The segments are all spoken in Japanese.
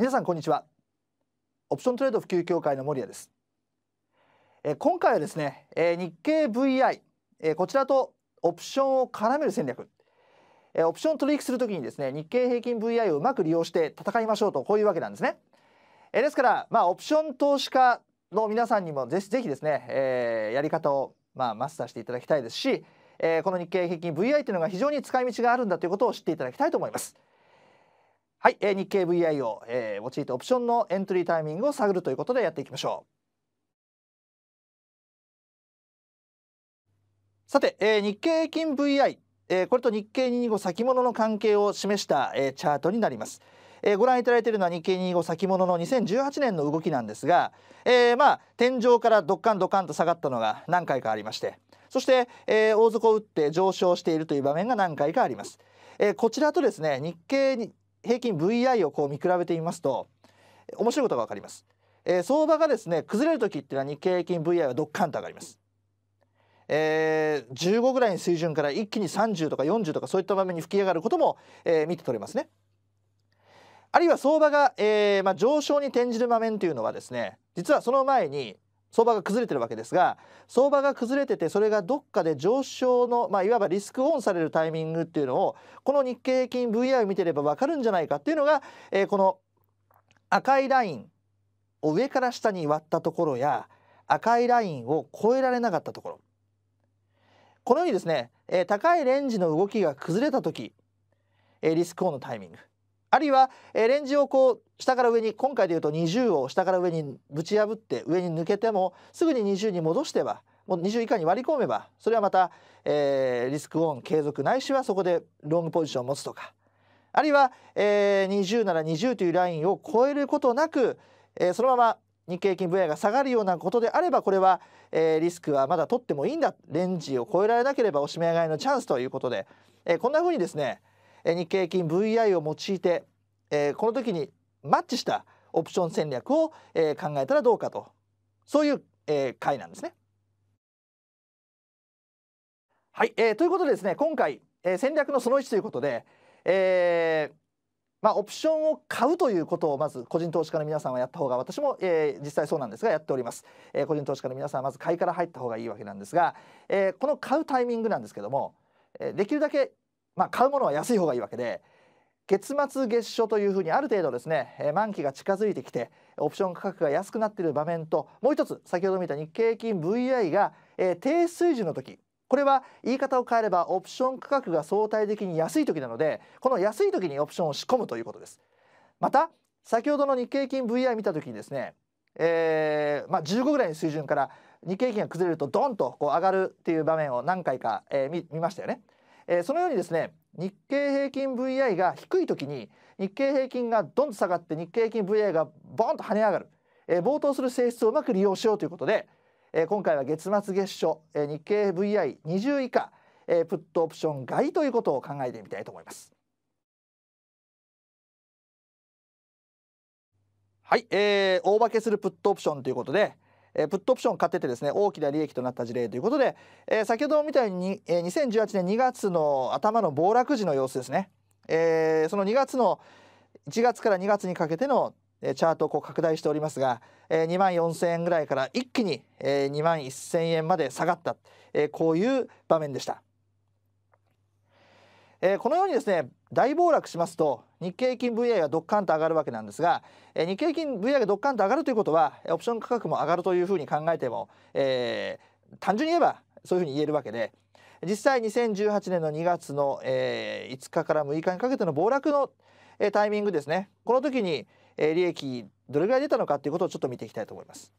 皆さんこんにちはオプショントレード普及協会の森谷ですえ今回はですね、え日経 VI、えこちらとオプションを絡める戦略、えオプション取引するときにですね日経平均 VI をうまく利用して戦いましょうとこういうわけなんですね、えですからまあオプション投資家の皆さんにもぜひぜひですね、えー、やり方をまあマスターしていただきたいですし、えこの日経平均 VI というのが非常に使い道があるんだということを知っていただきたいと思います。はい、えー、日経 VI を、えー、用いてオプションのエントリータイミングを探るということでやっていきましょう。さて、えー、日経平均 VI、えー、これと日経225先物の関係を示した、えー、チャートになります。えー、ご覧いただいているのは日経225先物の2018年の動きなんですが、えー、まあ天井からドッカンドカンと下がったのが何回かありましてそして、えー、大底を打って上昇しているという場面が何回かあります。えー、こちらとですね日経平均 VI をこう見比べてみますと面白いことがわかります、えー、相場がですね崩れる時っていうのは日経平均 VI はドッカンと上がります、えー、15ぐらいの水準から一気に30とか40とかそういった場面に吹き上がることも、えー、見て取れますねあるいは相場が、えーまあ、上昇に転じる場面というのはですね実はその前に相場が崩れてるわけですが相場が崩れててそれがどっかで上昇の、まあ、いわばリスクオンされるタイミングっていうのをこの日経平均 VI を見てれば分かるんじゃないかっていうのが、えー、この赤いラインを上から下に割ったところや赤いラインを越えられなかったところこのようにですね、えー、高いレンジの動きが崩れた時、えー、リスクオンのタイミングあるいは、えー、レンジをこう下から上に今回でいうと20を下から上にぶち破って上に抜けてもすぐに20に戻してはもう20以下に割り込めばそれはまた、えー、リスクオン継続ないしはそこでロングポジションを持つとかあるいは、えー、20なら20というラインを超えることなく、えー、そのまま日経金分野が下がるようなことであればこれは、えー、リスクはまだ取ってもいいんだレンジを超えられなければおしめ上がりのチャンスということで、えー、こんなふうにですね日経金 VI を用いて、えー、この時にマッチしたオプション戦略を、えー、考えたらどうかとそういう、えー、回なんですね。はい、えー、ということでですね今回、えー、戦略のその1ということで、えーまあ、オプションを買うということをまず個人投資家の皆さんはやった方が私も、えー、実際そうなんですがやっております、えー、個人投資家の皆さんはまず買いから入った方がいいわけなんですが、えー、この買うタイミングなんですけども、えー、できるだけまあ、買うものは安い方がいいわけで月末月初というふうにある程度ですね、えー、満期が近づいてきてオプション価格が安くなっている場面ともう一つ先ほど見た日経金 VI が、えー、低水準の時これは言い方を変えればオプション価格が相対的に安い時なのでこの安い時にオプションを仕込むということです。また先ほどの日経金 VI 見た時にですね、えー、まあ、15ぐらいの水準から日経金が崩れるとドンとこう上がるっていう場面を何回か、えー、見ましたよね。えー、そのようにですね日経平均 VI が低い時に日経平均がどんと下がって日経平均 VI がボンと跳ね上がる、えー、冒頭する性質をうまく利用しようということで、えー、今回は月末月初、えー、日経 VI20 以下、えー、プットオプション外ということを考えてみたいと思います。はい、えー、大化けするプットオプションということで、えー、プットオプションを買っててですね大きな利益となった事例ということで、えー、先ほどみたいに、えー、2018年2月の頭の暴落時の様子ですね、えー、その2月の1月から2月にかけてのチャートをこう拡大しておりますが、えー、2万4,000円ぐらいから一気に、えー、2万1,000円まで下がった、えー、こういう場面でした。えー、このようにですね大暴落しますと日経平均 VI がドッカンと上がるわけなんですが、えー、日経平均 VI がドッカンと上がるということはオプション価格も上がるというふうに考えても、えー、単純に言えばそういうふうに言えるわけで実際2018年の2月の、えー、5日から6日にかけての暴落の、えー、タイミングですねこの時に、えー、利益どれぐらい出たのかということをちょっと見ていきたいと思います。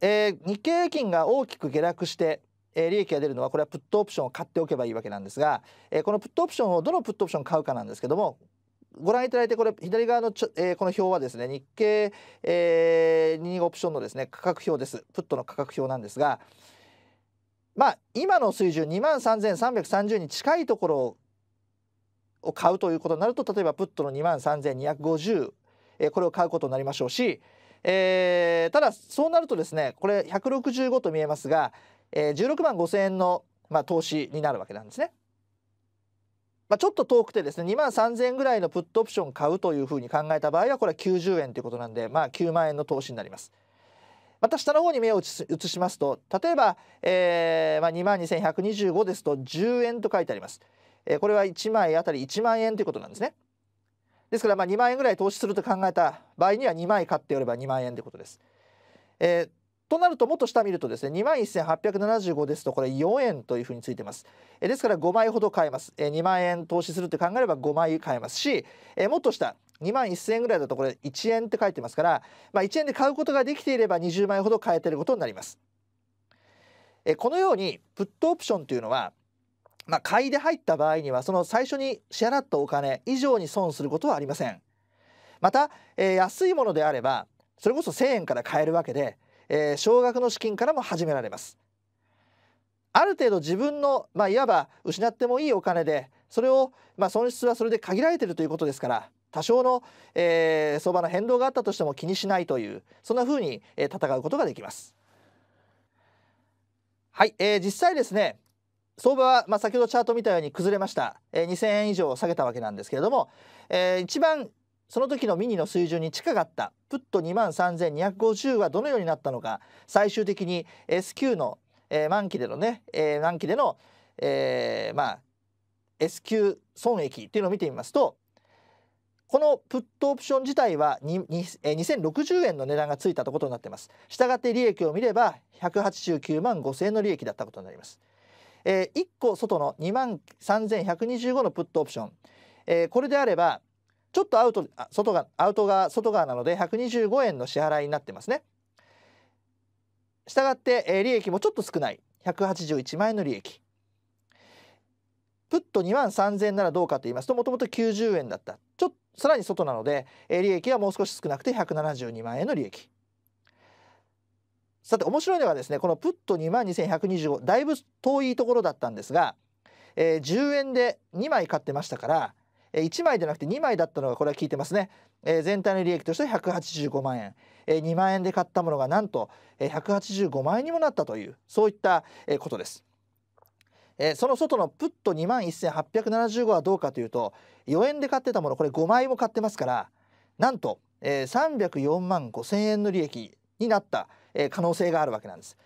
えー、日経平均が大きく下落してえー、利益が出るのはこれはプットオプションを買っておけばいいわけなんですが、えー、このプットオプションをどのプットオプションを買うかなんですけどもご覧いただいてこれ左側のちょ、えー、この表はですね日経、えー、2オプションのですね価格表ですプットの価格表なんですがまあ今の水準2万3330に近いところを買うということになると例えばプットの2万3250、えこれを買うことになりましょうし、えー、ただそうなるとですねこれ165と見えますがえー、16万5,000円の、まあ、投資になるわけなんですね。まあ、ちょっと遠くてですね2万3,000円ぐらいのプットオプション買うというふうに考えた場合はこれは90円ということなんで、まあ、9万円の投資になります。また下の方に目を移しますと例えば、えーまあ、2万2125ですと10円と書いてあります、えー、これは1枚あたり1万円ということなんですねですからまあ2万円ぐらい投資すると考えた場合には2枚買っておれば2万円ということです、えー、となるともっと下見るとですね21,875ですとこれ4円というふうについてますえですから5枚ほど買えますえ2万円投資するって考えれば5枚買えますしえもっと下2万1,000円ぐらいだとこれ1円って書いてますから、まあ、1円で買うことができていれば20枚ほど買えてることになりますえこのようにプットオプションというのはまあ、買いで入った場合にはその最初に支払ったお金以上に損することはありませんまた、えー、安いものであればそれこそ1,000円から買えるわけでえー、少額の資金からも始められますある程度自分の、まあ、いわば失ってもいいお金でそれを、まあ、損失はそれで限られているということですから多少の、えー、相場の変動があったとしても気にしないというそんな風に、えー、戦うことができます。はい、えー、実際ですね相場は、まあ、先ほどチャート見たように崩れました、えー、2000円以上下げたわけなんですけれども、えー、一番その時のミニの水準に近かったプット23,250はどのようになったのか最終的に S q の、えー、満期でのね、えー、満期での、えー、まあ S q 損益っていうのを見てみますとこのプットオプション自体は2060円の値段がついたということになっています。したがって利益を見れば189万5000円の利益だったことになります。えー、1個外の2万3125のプットオプション、えー、これであればちょっとアウト外がアウト側外側なので125円の支払いになってますね。したがって、えー、利益もちょっと少ない181万円の利益。プット2万3000円ならどうかと言いますともともと90円だったちょっとさらに外なので、えー、利益はもう少し少なくて172万円の利益。さて面白いのがですねこのプット2万2125だいぶ遠いところだったんですが、えー、10円で2枚買ってましたから1枚じゃなくて2枚だったのがこれは聞いてますね、えー、全体の利益として185万円、えー、2万円で買ったものがなんと185万円にもなったというそういったことです。えー、その外のプット2万1875はどうかというと4円で買ってたものこれ5枚も買ってますからなんと、えー、304万5千円の利益になった、可能性があるわけなんです。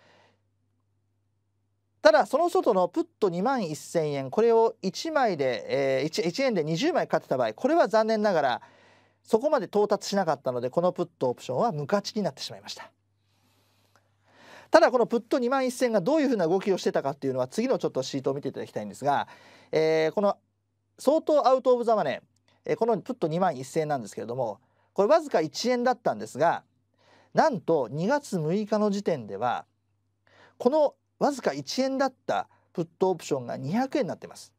ただその外のプット2万1000円これを1枚で、えー、1, 1円で20枚買ってた場合これは残念ながらそこまで到達しなかったのでこのプットオプションは無価値になってしまいましたただこのプット2万1000がどういうふうな動きをしてたかっていうのは次のちょっとシートを見ていただきたいんですが、えー、この相当アウト・オブ・ザ・マネー、えー、このプット2万1000円なんですけれどもこれわずか1円だったんですがなんと2月6日の時点ではこのわずか1円だったプットオプションが200円になってます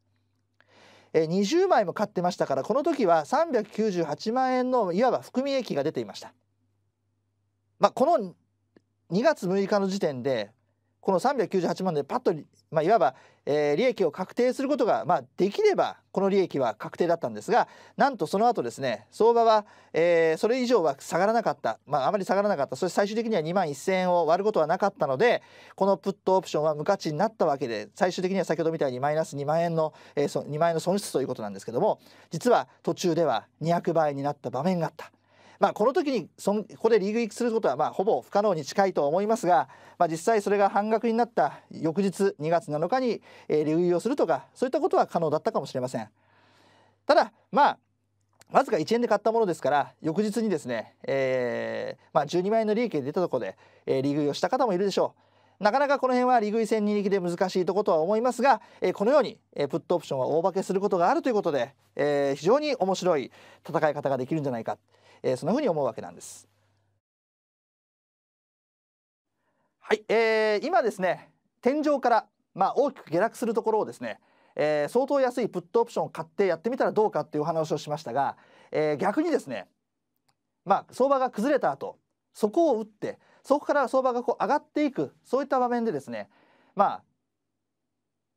え20枚も買ってましたからこの時は398万円のいわば含み益が出ていました、まあ、この2月6日の時点でこの398万でパッと、まあ、いわば、えー、利益を確定することが、まあ、できればこの利益は確定だったんですがなんとその後ですね相場は、えー、それ以上は下がらなかった、まあ、あまり下がらなかったそして最終的には2万1,000円を割ることはなかったのでこのプットオプションは無価値になったわけで最終的には先ほどみたいにマイナス2万円の、えー、2万円の損失ということなんですけども実は途中では200倍になった場面があった。まあ、この時にそここでリーグ行きすることはまあほぼ不可能に近いと思いますが、まあ、実際それが半額になった翌日2月7日に、えリーグ入りをするとかそういったことは可能だったかもしれません。ただまあわずか1円で買ったものですから翌日にですね、えー、まあ、12万円の利益が出たところで、えー、リーグ入をした方もいるでしょうなかなかこの辺はリーグ戦2力で難しいとことは思いますが、えー、このように、えプットオプションは大化けすることがあるということで、え非常に面白い戦い方ができるんじゃないか。えー、そんなうに思うわけなんです。はい、えー、今ですね天井から、まあ、大きく下落するところをですね、えー、相当安いプットオプションを買ってやってみたらどうかっていうお話をしましたが、えー、逆にですね、まあ、相場が崩れた後そこを打ってそこから相場がこう上がっていくそういった場面でですねまあ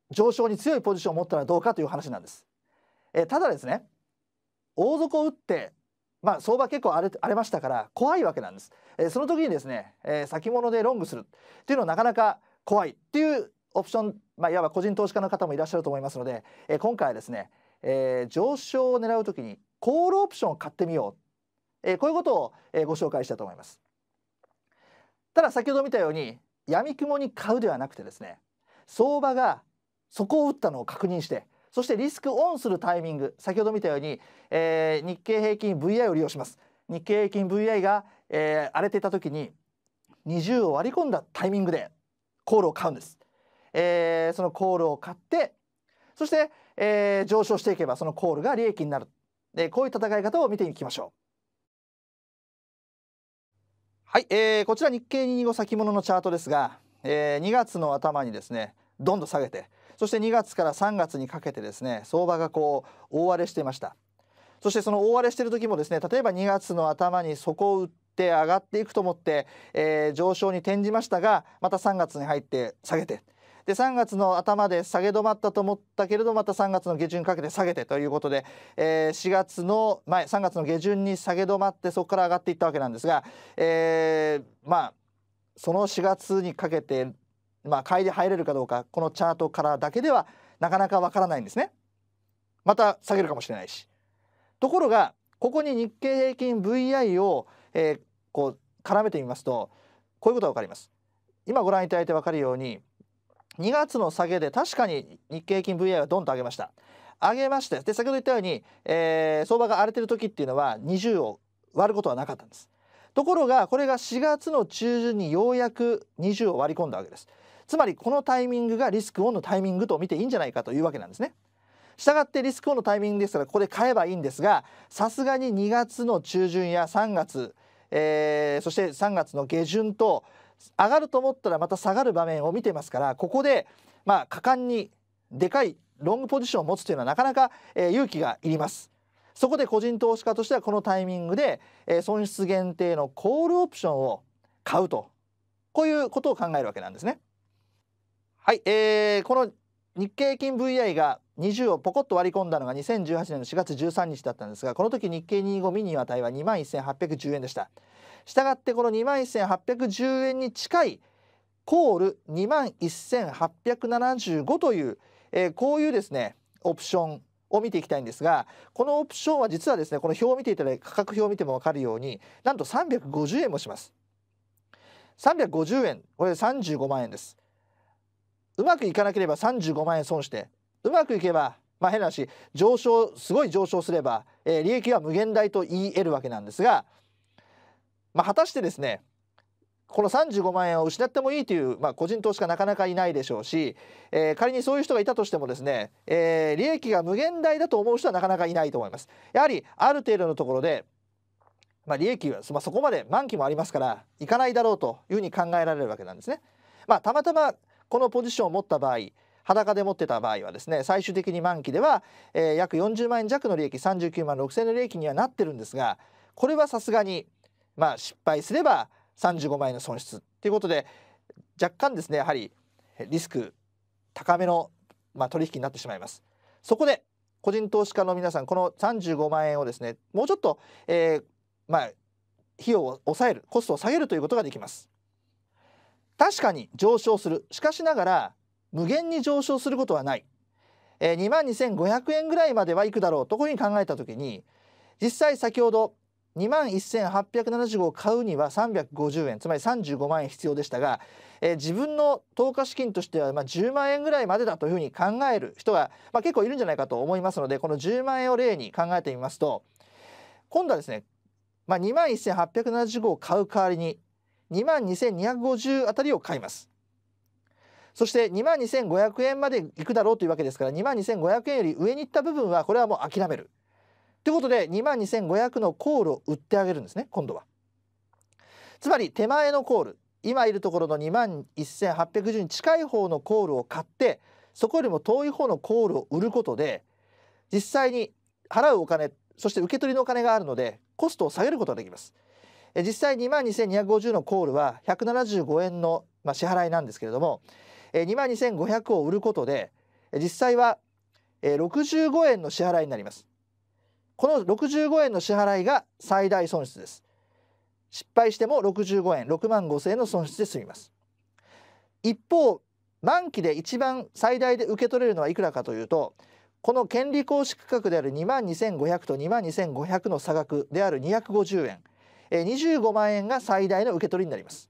上昇に強いポジションを持ったらどうかという話なんです。えー、ただですね大底を打ってまあ、相場結構荒れ荒れましたから怖いわけなんです、えー、その時にですね、えー、先物でロングするっていうのはなかなか怖いっていうオプション、まあ、いわば個人投資家の方もいらっしゃると思いますので、えー、今回はですね、えー、上昇を狙う時にコールオプションを買ってみよう、えー、こういうことを、えご紹介したいと思いますただ先ほど見たように闇雲に買うではなくてですね相場がそこを打ったのを確認してそしてリスクオンするタイミング先ほど見たように、えー、日経平均 VI を利用します日経平均 VI が、えー、荒れていた時に20を割り込んだタイミングでコールを買うんです、えー、そのコールを買ってそして、えー、上昇していけばそのコールが利益になるでこういう戦い方を見ていきましょうはい、えー、こちら日経225先物のチャートですが、えー、2月の頭にですねどんどん下げてそして2月から3月にかけてですね相場がこう大荒れしていましたそしてその大荒れしてる時もですね例えば2月の頭に底を打って上がっていくと思って、えー、上昇に転じましたがまた3月に入って下げてで3月の頭で下げ止まったと思ったけれどまた3月の下旬かけて下げてということで、えー、4月の前3月の下旬に下げ止まってそこから上がっていったわけなんですが、えー、まあその4月にかけてまあ、買いで入れるかどうかこのチャートからだけではなかなかわからないんですね。また下げるかもしれないし。ところがここに日経平均 VI を、えー、こう絡めてみますとこういうことが分かります。今ご覧いただいて分かるように2月の下げで確かに日経平均 VI はドンと上げました。上げましてで先ほど言ったように、えー、相場が荒れてる時っていうのは20を割ることはなかったんです。ところがこれが4月の中旬にようやく20を割り込んだわけです。つまりこのタイミングがリスクオンのタイミングと見ていいんじゃないかというわけなんですね。したがってリスクオンのタイミングですからここで買えばいいんですがさすがに2月の中旬や3月、えー、そして3月の下旬と上がると思ったらまた下がる場面を見てますからここでまあ果敢にでかいロングポジションを持つというのはなかなか、えー、勇気がいります。そこで個人投資家としてはこのタイミングで、えー、損失限定のコールオプションを買うとこういうことを考えるわけなんですね。はい、えー、この日経金 VI が20をポコッと割り込んだのが2018年の4月13日だったんですがこの時日経25ミニ値は21,810円でしたしたがってこの21,810円に近いコール21,875という、えー、こういうですねオプションを見ていきたいんですがこのオプションは実はですねこの表を見ていただいて価格表を見ても分かるようになんと350円もします350円これ35万円ですうまくいかなければ35万円損してうまくいけばまあ変な話上昇すごい上昇すれば、えー、利益は無限大と言えるわけなんですが、まあ、果たしてですねこの35万円を失ってもいいという、まあ、個人投資家なかなかいないでしょうし、えー、仮にそういう人がいたとしてもですね、えー、利益が無限大だと思う人はなかなかいないと思います。やはりある程度のところで、まあ、利益は、まあ、そこまで満期もありますからいかないだろうというふうに考えられるわけなんですね。まあ、たまたまこのポジションを持った場合裸で持ってた場合はですね最終的に満期では、えー、約40万円弱の利益39万6,000円の利益にはなってるんですがこれはさすがに、まあ、失敗すれば35万円の損失っていうことで若干ですねやはりリスク高めの、まあ、取引になってしまいます。そこで個人投資家の皆さんこの35万円をですねもうちょっと、えー、まあ、費用を抑えるコストを下げるということができます。確かに上昇するしかしながら無限に上昇することはない、えー、22,500円ぐらいまではいくだろうとこういうふうに考えた時に実際先ほど2万1875を買うには350円つまり35万円必要でしたが、えー、自分の投下資金としてはまあ10万円ぐらいまでだというふうに考える人が、まあ、結構いるんじゃないかと思いますのでこの10万円を例に考えてみますと今度はですね、まあ、2万1875を買う代わりに2万2250あたりを買いますそして2万2500円までいくだろうというわけですから2万2500円より上に行った部分はこれはもう諦めるということで2万2500のコールを売ってあげるんですね今度はつまり手前のコール今いるところの2 1810に近い方のコールを買ってそこよりも遠い方のコールを売ることで実際に払うお金そして受け取りのお金があるのでコストを下げることができます実際2万2250のコールは175円の、まあ、支払いなんですけれども2万2500を売ることで実際は65円の支払いになりますこの65円の支払いが最大損失です失敗しても65円6万5,000円の損失で済みます一方満期で一番最大で受け取れるのはいくらかというとこの権利行使区画である2万2500と2万2500の差額である250円25万円が最大の受け取りになります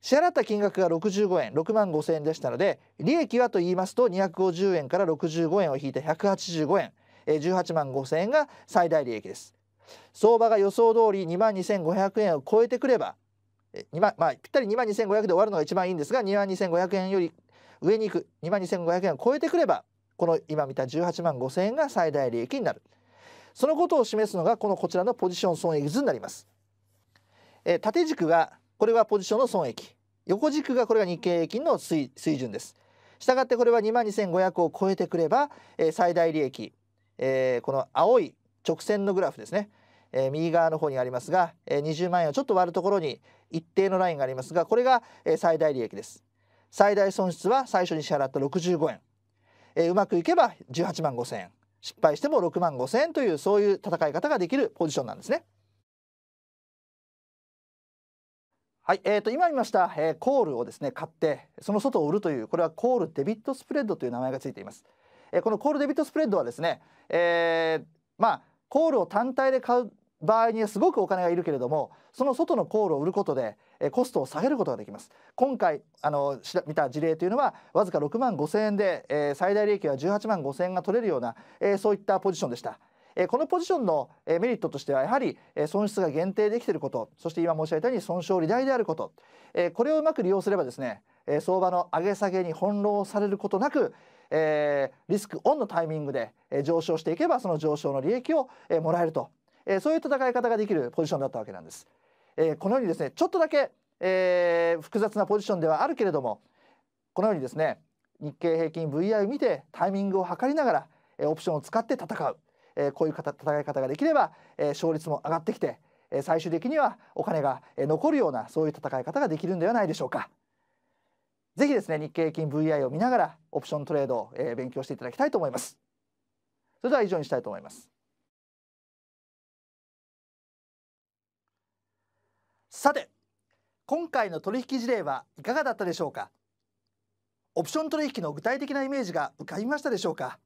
支払った金額が65円6万5千円でしたので利益はと言いますと250円から65円を引いて185円18万5千円が最大利益です相場が予想通り2万2500円を超えてくれば2万まあぴったり2万2500で終わるのが一番いいんですが2万2500円より上に行く2万2500円を超えてくればこの今見た18万5千円が最大利益になる。そのことを示すのがこのこちらのポジション損益図になります、えー、縦軸がこれはポジションの損益横軸がこれが日経平均の水準ですしたがってこれは22,500を超えてくれば、えー、最大利益、えー、この青い直線のグラフですね、えー、右側の方にありますが、えー、20万円をちょっと割るところに一定のラインがありますがこれが、えー、最大利益です最大損失は最初に支払った65円、えー、うまくいけば18万5,000円失敗しても6万5千円というそういう戦い方ができるポジションなんですね。はい、えー、と今見ました、えー、コールをですね買ってその外を売るというこれはコールデビットスプレッドという名前がついています。えー、このコールデビットスプレッドはですね、えー、まあコールを単体で買う場合にはすごくお金がいるけれどもその外の航路を売ることでえコストを下げることができます今回あのし見た事例というのはわずか6万5千円で、えー、最大利益は18万5千円が取れるような、えー、そういったポジションでした。えー、このポジションの、えー、メリットとしてはやはり、えー、損失が限定できていることそして今申し上げたように損傷利大であること、えこれをうまく利用すればですね、え相場の上げ下げに翻弄されることなく、えリスクオンのタイミングで、え上昇していけばその上昇の利益を、えもらえるとえー、そういう戦い方ができるポジションだったわけなんです。えー、このようにですねちょっとだけ、えー、複雑なポジションではあるけれどもこのようにですね日経平均 VI を見てタイミングを測りながら、えー、オプションを使って戦う、えー、こういう戦い方ができれば、えー、勝率も上がってきて、えー、最終的にはお金が、え残るようなそういう戦い方ができるんではないでしょうか。ぜひですね日経平均 VI を見ながらオプショントレードを、えー、勉強していただきたいと思います。それでは以上にしたいと思います。さて今回の取引事例はいかがだったでしょうかオプション取引の具体的なイメージが浮かびましたでしょうか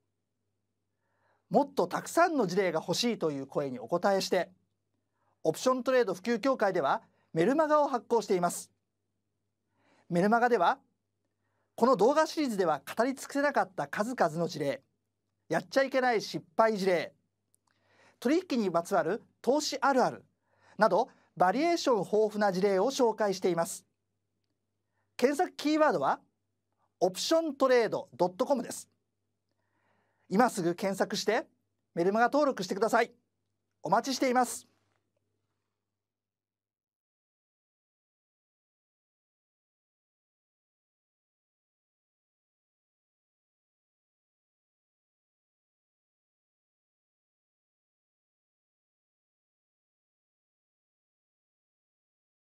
もっとたくさんの事例が欲しいという声にお答えしてオプショントレード普及協会ではメルマガを発行していますメルマガではこの動画シリーズでは語り尽くせなかった数々の事例やっちゃいけない失敗事例取引にまつわる投資あるあるなどバリエーション豊富な事例を紹介しています検索キーワードはオプショントレード .com です今すぐ検索してメルマガ登録してくださいお待ちしています